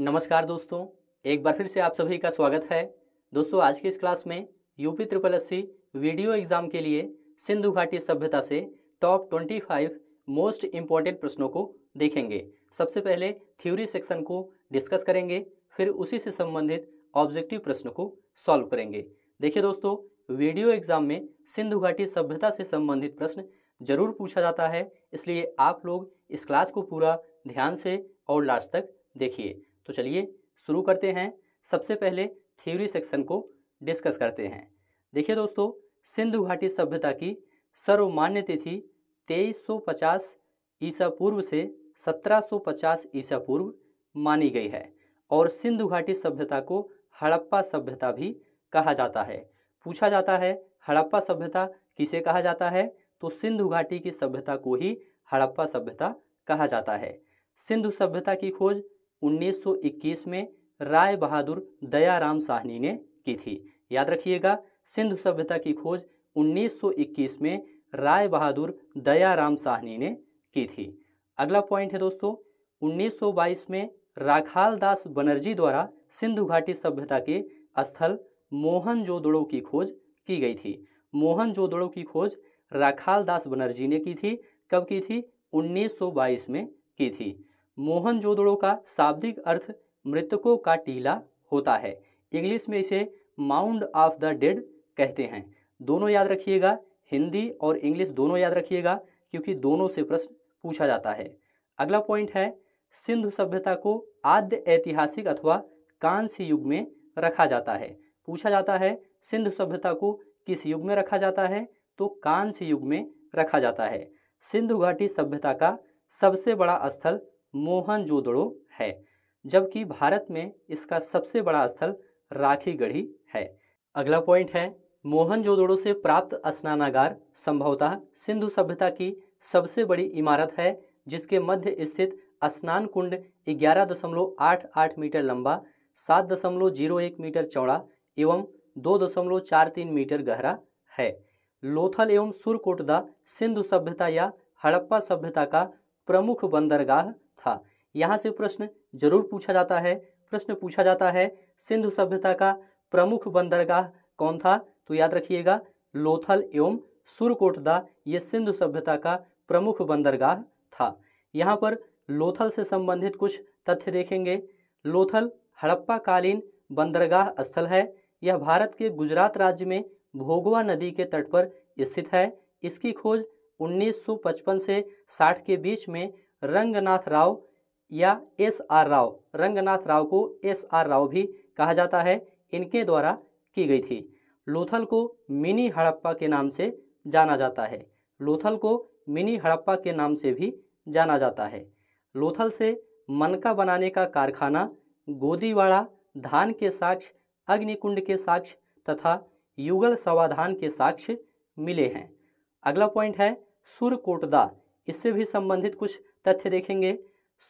नमस्कार दोस्तों एक बार फिर से आप सभी का स्वागत है दोस्तों आज की इस क्लास में UP triple S video exam के लिए सिंधु घाटी सभ्यता से टॉप 25 मोस्ट इम्पॉर्टेंट प्रश्नों को देखेंगे सबसे पहले थ्योरी सेक्शन को डिस्कस करेंगे फिर उसी से संबंधित ऑब्जेक्टिव प्रश्न को सॉल्व करेंगे देखिए दोस्तों वीडियो एग्जाम में सिंधु घाटी सभ्यता से संबंधित प्रश्न जरूर पूछा जाता है इसलिए आप लोग इस क्लास को पूरा ध्यान से और लास्ट तक देखिए तो चलिए शुरू करते हैं सबसे पहले थ्योरी सेक्शन को डिस्कस करते हैं देखिए दोस्तों सिंधु घाटी सभ्यता की सर्वमान्य तिथि 2350 ईसा पूर्व से 1750 ईसा पूर्व मानी गई है और सिंधु घाटी सभ्यता को हड़प्पा सभ्यता भी कहा जाता है पूछा जाता है हड़प्पा सभ्यता किसे कहा जाता है तो सिंधु घाटी की सभ्यता को ही हड़प्पा सभ्यता कहा जाता है सिंधु सभ्यता की खोज 1921 में राय बहादुर दयाराम साहनी ने की थी याद रखिएगा सिंधु सभ्यता की खोज 1921 में राय बहादुर दयाराम साहनी ने की थी अगला पॉइंट है दोस्तों 1922 में राखाल दास बनर्जी द्वारा सिंधु घाटी सभ्यता के स्थल मोहन जोदड़ो की खोज की गई थी मोहन जोदड़ो की खोज राखाल दास बनर्जी ने की थी कब की थी 1922 में की थी जोदड़ो का शाब्दिक अर्थ मृतकों का टीला होता है इंग्लिश में इसे माउंड ऑफ द डेड कहते हैं दोनों याद रखिएगा हिंदी और इंग्लिश दोनों याद रखिएगा क्योंकि दोनों से प्रश्न पूछा जाता है अगला पॉइंट है सिंधु सभ्यता को आद्य ऐतिहासिक अथवा कांस्य युग में रखा जाता है पूछा जाता है सिंधु सभ्यता को किस युग में रखा जाता है तो कांस्य युग में रखा जाता है सिंधु घाटी सभ्यता का सबसे बड़ा स्थल मोहनजोदड़ो है जबकि भारत में इसका सबसे बड़ा स्थल राखी गढ़ी है अगला पॉइंट है मोहनजोदड़ो से प्राप्त स्नानागार संभवतः सिंधु सभ्यता की सबसे बड़ी इमारत है जिसके मध्य स्थित स्नान कुंड ग्यारह दशमलव आठ आठ मीटर लंबा सात दशमलव जीरो एक मीटर चौड़ा एवं दो दशमलव चार तीन मीटर गहरा है लोथल एवं सुरकोटदा सिंधु सभ्यता या हड़प्पा सभ्यता का प्रमुख बंदरगाह था यहाँ से प्रश्न जरूर पूछा जाता है प्रश्न पूछा जाता है सिंधु सभ्यता का प्रमुख बंदरगाह कौन था तो याद रखिएगा लोथल एवं सुरकोटदा ये सिंधु सभ्यता का प्रमुख बंदरगाह था यहाँ पर लोथल से संबंधित कुछ तथ्य देखेंगे लोथल हड़प्पा कालीन बंदरगाह स्थल है यह भारत के गुजरात राज्य में भोगवा नदी के तट पर स्थित है इसकी खोज 1955 से 60 के बीच में रंगनाथ राव या एस आर राव रंगनाथ राव को एस आर राव भी कहा जाता है इनके द्वारा की गई थी लोथल को मिनी हड़प्पा के नाम से जाना जाता है लोथल को मिनी हड़प्पा के नाम से भी जाना जाता है लोथल से मनका बनाने का कारखाना गोदीवाड़ा धान के साक्ष अग्निकुंड के साक्ष्य तथा युगल सवाधान के साक्ष्य मिले हैं अगला पॉइंट है सुरकोटदा इससे भी संबंधित कुछ तथ्य देखेंगे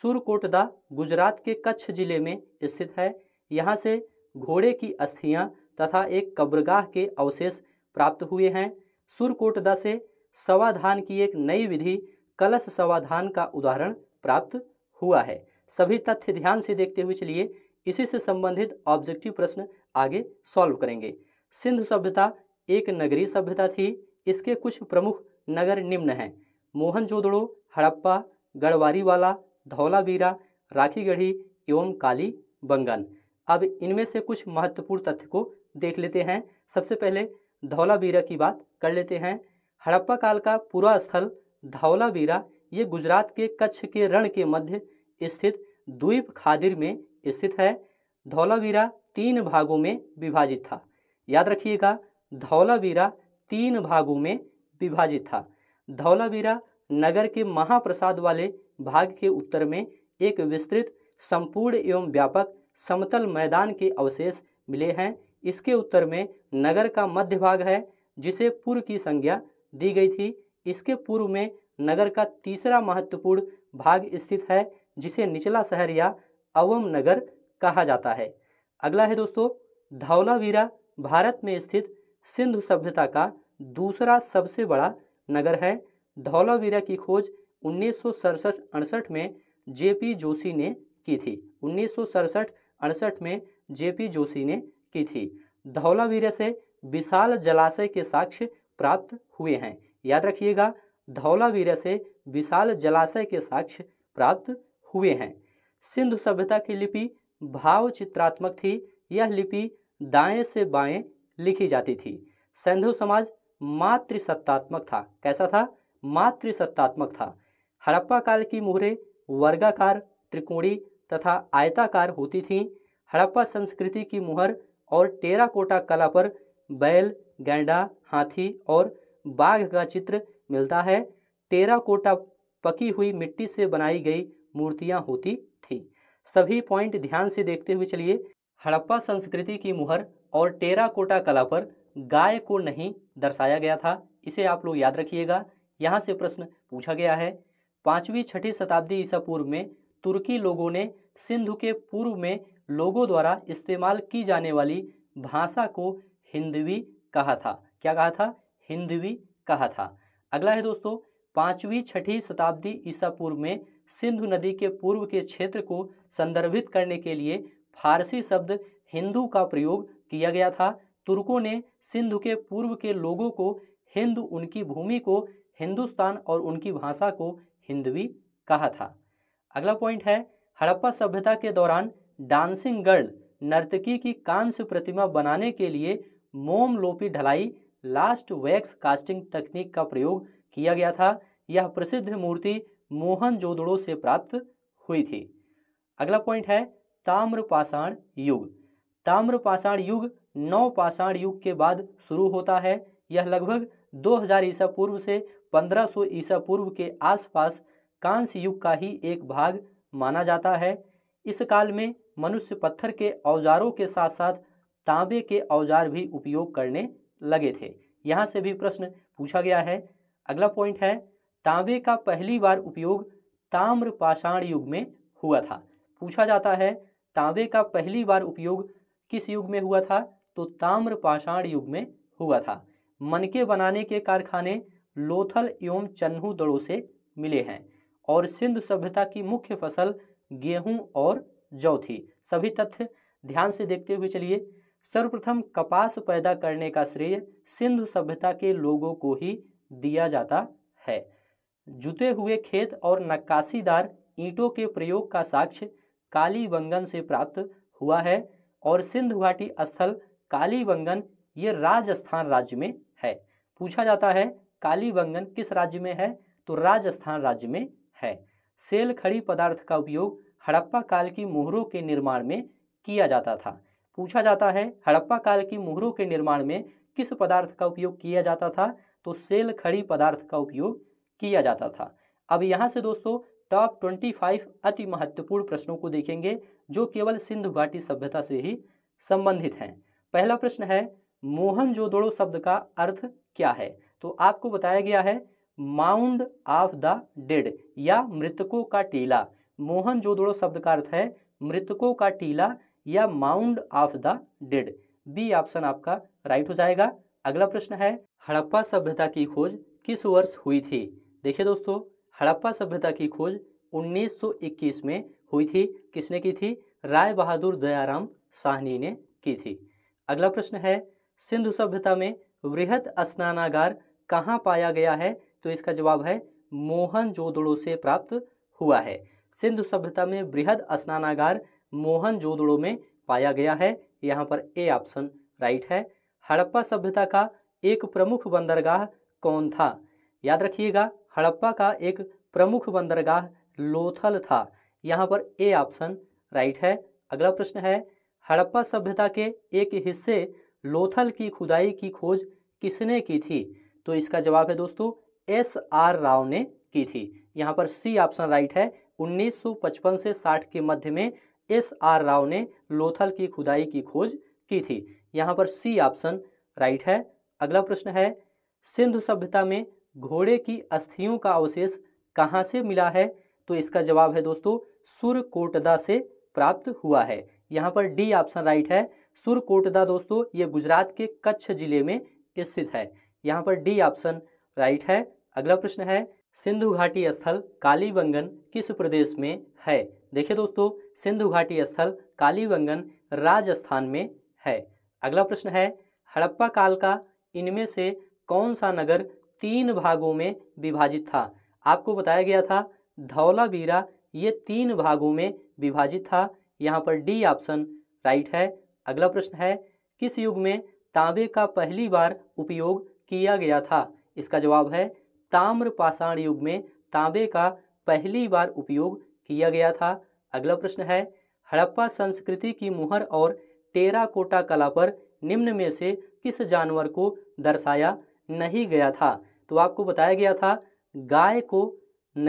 सुरकोटदा गुजरात के कच्छ जिले में स्थित है यहाँ से घोड़े की अस्थियाँ तथा एक कब्रगाह के अवशेष प्राप्त हुए हैं सुरकोटदा से सवाधान की एक नई विधि कलश सवाधान का उदाहरण प्राप्त हुआ है सभी तथ्य ध्यान से देखते हुए चलिए इसी से संबंधित ऑब्जेक्टिव प्रश्न आगे सॉल्व करेंगे सिंधु सभ्यता एक नगरीय सभ्यता थी इसके कुछ प्रमुख नगर निम्न हैं मोहनजोदड़ो हड़प्पा गढ़वारी वाला धौलावीरा राखीगढ़ी एवं काली बंगन अब इनमें से कुछ महत्वपूर्ण तथ्य को देख लेते हैं सबसे पहले धौलावीरा की बात कर लेते हैं हड़प्पा काल का पूरा स्थल धौलावीरा ये गुजरात के कच्छ के रण के मध्य स्थित द्वीप खादिर में स्थित है धौलावीरा तीन भागों में विभाजित था याद रखिएगा धौलावीरा तीन भागों में विभाजित था धौलावीरा नगर के महाप्रसाद वाले भाग के उत्तर में एक विस्तृत संपूर्ण एवं व्यापक समतल मैदान के अवशेष मिले हैं इसके उत्तर में नगर का मध्य भाग है जिसे पूर्व की संज्ञा दी गई थी इसके पूर्व में नगर का तीसरा महत्वपूर्ण भाग स्थित है जिसे निचला शहर या अवम नगर कहा जाता है अगला है दोस्तों धौलावीरा भारत में स्थित सिंधु सभ्यता का दूसरा सबसे बड़ा नगर है धौलावीरा की खोज उन्नीस सौ में जेपी जोशी ने की थी उन्नीस सौ में जेपी जोशी ने की थी धौलावीरा से विशाल जलाशय के साक्ष्य प्राप्त हुए हैं याद रखिएगा धौलावीरा से विशाल जलाशय के साक्ष्य प्राप्त हुए हैं सिंधु सभ्यता की लिपि भाव चित्रात्मक थी यह लिपि दाएं से बाएं लिखी जाती थी सिंधु समाज मातृसत्तात्मक था कैसा था मातृसत्तात्मक था हड़प्पा काल की मुहरें वर्गाकार त्रिकोणी तथा आयताकार होती थीं हड़प्पा संस्कृति की मुहर और टेराकोटा कला पर बैल गैंडा हाथी और बाघ का चित्र मिलता है टेराकोटा पकी हुई मिट्टी से बनाई गई मूर्तियां होती थीं सभी पॉइंट ध्यान से देखते हुए चलिए हड़प्पा संस्कृति की मुहर और टेराकोटा कला पर गाय को नहीं दर्शाया गया था इसे आप लोग याद रखिएगा यहाँ से प्रश्न पूछा गया है पाँचवीं छठी शताब्दी ईसा पूर्व में तुर्की लोगों ने सिंधु के पूर्व में लोगों द्वारा इस्तेमाल की जाने वाली भाषा को हिंदवी कहा था क्या कहा था हिंदवी कहा था अगला है दोस्तों पाँचवीं छठी शताब्दी ईसा पूर्व में सिंधु नदी के पूर्व के क्षेत्र को संदर्भित करने के लिए फारसी शब्द हिंदू का प्रयोग किया गया था तुर्कों ने सिंधु के पूर्व के लोगों को हिंद उनकी भूमि को हिंदुस्तान और उनकी भाषा को हिंदवी कहा था अगला पॉइंट है हड़प्पा सभ्यता के दौरान डांसिंग गर्ल नर्तकी की कांस्य प्रतिमा बनाने के लिए मोम लोपी ढलाई लास्ट वैक्स कास्टिंग तकनीक का प्रयोग किया गया था यह प्रसिद्ध मूर्ति मोहन जोदड़ो से प्राप्त हुई थी अगला पॉइंट है ताम्रपाषाण युग ताम्रपाषाण युग नौ पाषाण युग के बाद शुरू होता है यह लगभग 2000 ईसा पूर्व से 1500 ईसा पूर्व के आसपास कांस्य युग का ही एक भाग माना जाता है इस काल में मनुष्य पत्थर के औजारों के साथ साथ तांबे के औजार भी उपयोग करने लगे थे यहाँ से भी प्रश्न पूछा गया है अगला पॉइंट है तांबे का पहली बार उपयोग ताम्र पाषाण युग में हुआ था पूछा जाता है तांबे का पहली बार उपयोग किस युग में हुआ था तो ताम्र पाषाण युग में हुआ था मनके बनाने के कारखाने लोथल एवं चन्हू दड़ों से मिले हैं और सिंधु सभ्यता की मुख्य फसल गेहूं और जौ थी सभी तथ्य ध्यान से देखते हुए चलिए सर्वप्रथम कपास पैदा करने का श्रेय सिंधु सभ्यता के लोगों को ही दिया जाता है जुते हुए खेत और नक्काशीदार ईंटों के प्रयोग का साक्ष्य काली बंगन से प्राप्त हुआ है और सिंधु घाटी स्थल काली बंगन ये राजस्थान राज्य में है पूछा जाता है कालीबंगन किस राज्य में है तो राजस्थान राज्य में है सेल खड़ी पदार्थ का उपयोग हड़प्पा काल की मोहरों के निर्माण में किया जाता था पूछा जाता है हड़प्पा काल की मोहरों के निर्माण में किस पदार्थ का उपयोग किया जाता था तो सेल खड़ी पदार्थ का उपयोग किया जाता था अब यहाँ से दोस्तों टॉप ट्वेंटी फाइव अति महत्वपूर्ण प्रश्नों को देखेंगे जो केवल सिंधु घाटी सभ्यता से ही संबंधित हैं पहला प्रश्न है मोहन जोदड़ो शब्द का अर्थ क्या है तो आपको बताया गया है माउंड ऑफ द डेड या मृतकों का टीला मोहन जोदड़ो शब्द का अर्थ है मृतकों का टीला या mound of the dead B option आपका राइट हो जाएगा अगला प्रश्न है हड़प्पा सभ्यता की खोज किस वर्ष हुई थी देखिए दोस्तों हड़प्पा सभ्यता की खोज 1921 में हुई थी किसने की थी राय बहादुर दयाराम साहनी ने की थी अगला प्रश्न है सिंधु सभ्यता में वृहत स्नानागार कहाँ पाया गया है तो इसका जवाब है मोहन जोदड़ो से प्राप्त हुआ है सिंधु सभ्यता में बृहद स्नानागार मोहन जोदड़ो में पाया गया है यहाँ पर ए ऑप्शन राइट है हड़प्पा सभ्यता का एक प्रमुख बंदरगाह कौन था याद रखिएगा हड़प्पा का एक प्रमुख बंदरगाह लोथल था यहाँ पर ए ऑप्शन राइट है अगला प्रश्न है हड़प्पा सभ्यता के एक हिस्से लोथल की खुदाई की खोज किसने की थी तो इसका जवाब है दोस्तों एस आर राव ने की थी यहाँ पर सी ऑप्शन राइट है 1955 से 60 के मध्य में एस आर राव ने लोथल की खुदाई की खोज की थी यहाँ पर सी ऑप्शन राइट है अगला प्रश्न है सिंधु सभ्यता में घोड़े की अस्थियों का अवशेष कहाँ से मिला है तो इसका जवाब है दोस्तों सुरकोटदा से प्राप्त हुआ है यहाँ पर डी ऑप्शन राइट है सुरकोटदा दोस्तों ये गुजरात के कच्छ जिले में स्थित है यहाँ पर डी ऑप्शन राइट है अगला प्रश्न है सिंधु घाटी स्थल कालीबंगन किस प्रदेश में है देखिए दोस्तों सिंधु घाटी स्थल कालीबंगन राजस्थान में है अगला प्रश्न है हड़प्पा काल का इनमें से कौन सा नगर तीन भागों में विभाजित था आपको बताया गया था धौलावीरा ये तीन भागों में विभाजित था यहाँ पर डी ऑप्शन राइट है अगला प्रश्न है किस युग में तांबे का पहली बार उपयोग किया गया था इसका जवाब है ताम्र पाषाण युग में तांबे का पहली बार उपयोग किया गया था अगला प्रश्न है हड़प्पा संस्कृति की मुहर और टेराकोटा कला पर निम्न में से किस जानवर को दर्शाया नहीं गया था तो आपको बताया गया था गाय को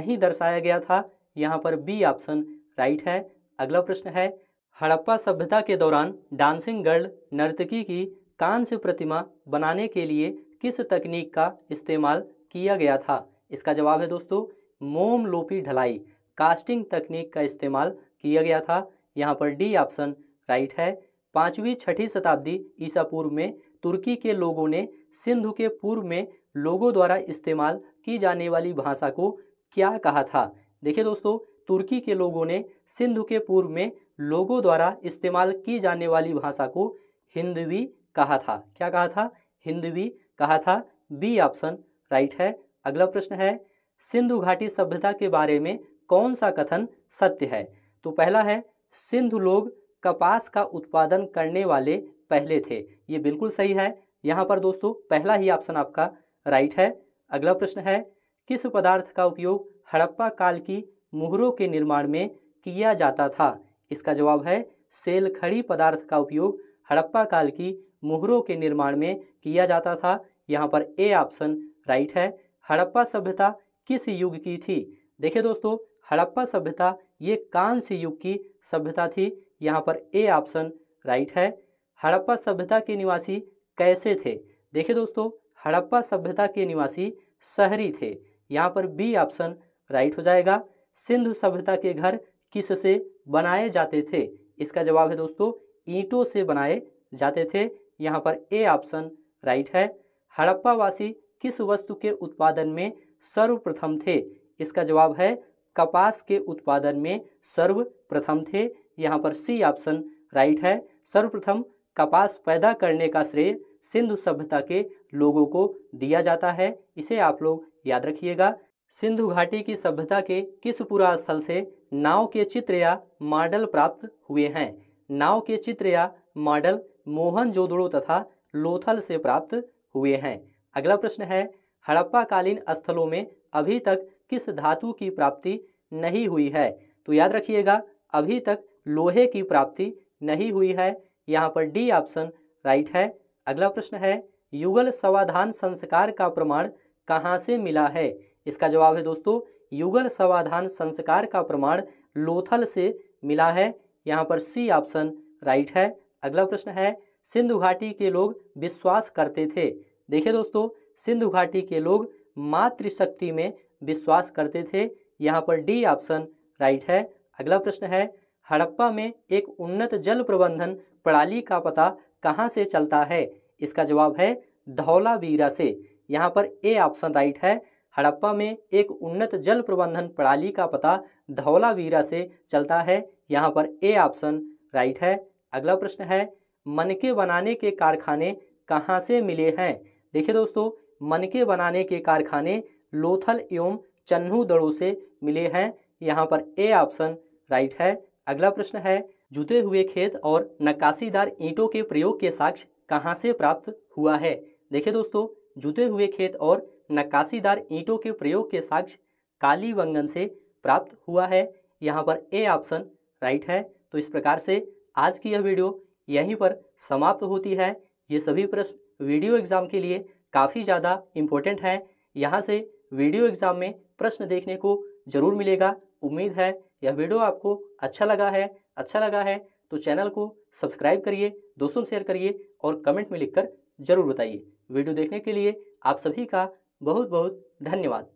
नहीं दर्शाया गया था यहाँ पर बी ऑप्शन राइट है अगला प्रश्न है हड़प्पा सभ्यता के दौरान डांसिंग गर्ल नर्तकी की कांस्य प्रतिमा बनाने के लिए किस तकनीक का इस्तेमाल किया गया था इसका जवाब है दोस्तों मोम लोपी ढलाई कास्टिंग तकनीक का इस्तेमाल किया गया था यहाँ पर डी ऑप्शन राइट है पाँचवीं छठी शताब्दी ईसा पूर्व में तुर्की के लोगों ने सिंधु के पूर्व में लोगों द्वारा इस्तेमाल की जाने वाली भाषा को क्या कहा था देखिए दोस्तों तुर्की के लोगों ने सिंधु के पूर्व में लोगों द्वारा इस्तेमाल की जाने वाली भाषा को हिंदवी कहा था क्या कहा था हिंदवी कहा था बी ऑप्शन राइट है अगला प्रश्न है सिंधु घाटी सभ्यता के बारे में कौन सा कथन सत्य है तो पहला है सिंधु लोग कपास का उत्पादन करने वाले पहले थे ये बिल्कुल सही है यहाँ पर दोस्तों पहला ही ऑप्शन आपका राइट है अगला प्रश्न है किस पदार्थ का उपयोग हड़प्पा काल की मुहरों के निर्माण में किया जाता था इसका जवाब है सेल खड़ी पदार्थ का उपयोग हड़प्पा काल की मुहरों के निर्माण में किया जाता था यहाँ पर ए ऑप्शन राइट है हड़प्पा सभ्यता किस युग की थी देखिए दोस्तों हड़प्पा सभ्यता ये कांस्य युग की सभ्यता थी यहाँ पर ए ऑप्शन राइट है हड़प्पा सभ्यता के निवासी कैसे थे देखिए दोस्तों हड़प्पा सभ्यता के निवासी शहरी थे यहाँ पर बी ऑप्शन राइट हो जाएगा सिंधु सभ्यता के घर किससे बनाए जाते थे इसका जवाब है दोस्तों ईंटों से बनाए जाते थे यहाँ पर ए ऑप्शन राइट है हड़प्पावासी किस वस्तु के उत्पादन में सर्वप्रथम थे इसका जवाब है कपास के उत्पादन में सर्वप्रथम थे यहाँ पर सी ऑप्शन राइट है सर्वप्रथम कपास पैदा करने का श्रेय सिंधु सभ्यता के लोगों को दिया जाता है इसे आप लोग याद रखिएगा सिंधु घाटी की सभ्यता के किस पुरा स्थल से नाव के चित्र या मॉडल प्राप्त हुए हैं नाव के चित्र या मॉडल जोदड़ो तथा लोथल से प्राप्त हुए हैं अगला प्रश्न है हड़प्पा कालीन स्थलों में अभी तक किस धातु की प्राप्ति नहीं हुई है तो याद रखिएगा अभी तक लोहे की प्राप्ति नहीं हुई है यहाँ पर डी ऑप्शन राइट है अगला प्रश्न है युगल समाधान संस्कार का प्रमाण कहाँ से मिला है इसका जवाब है दोस्तों युगल समाधान संस्कार का प्रमाण लोथल से मिला है यहाँ पर सी ऑप्शन राइट है अगला प्रश्न है सिंधु घाटी के लोग विश्वास करते थे देखिए दोस्तों सिंधु घाटी के लोग मातृशक्ति में विश्वास करते थे यहाँ पर डी ऑप्शन राइट है अगला प्रश्न है हड़प्पा में एक उन्नत जल प्रबंधन प्रणाली का पता कहाँ से चलता है इसका जवाब है धौलावीरा से यहाँ पर ए ऑप्शन राइट है हड़प्पा में एक उन्नत जल प्रबंधन प्रणाली का पता धौलावीरा से चलता है यहाँ पर ए ऑप्शन राइट है अगला प्रश्न है मनके बनाने के कारखाने कहाँ से मिले हैं देखिए दोस्तों मनके बनाने के कारखाने लोथल एवं चन्नू दड़ों से मिले हैं यहाँ पर ए ऑप्शन राइट है अगला प्रश्न है जुते हुए खेत और नक्काशीदार ईंटों के प्रयोग के साक्ष्य कहाँ से प्राप्त हुआ है देखिए दोस्तों जुते हुए खेत और नक्काशीदार ईंटों के प्रयोग के साक्ष्य काली बंगन से प्राप्त हुआ है यहाँ पर ए ऑप्शन राइट है तो इस प्रकार से आज की यह वीडियो यहीं पर समाप्त होती है ये सभी प्रश्न वीडियो एग्ज़ाम के लिए काफ़ी ज़्यादा इम्पोर्टेंट हैं यहाँ से वीडियो एग्ज़ाम में प्रश्न देखने को ज़रूर मिलेगा उम्मीद है यह वीडियो आपको अच्छा लगा है अच्छा लगा है तो चैनल को सब्सक्राइब करिए दोस्तों शेयर करिए और कमेंट में लिखकर ज़रूर बताइए वीडियो देखने के लिए आप सभी का बहुत बहुत धन्यवाद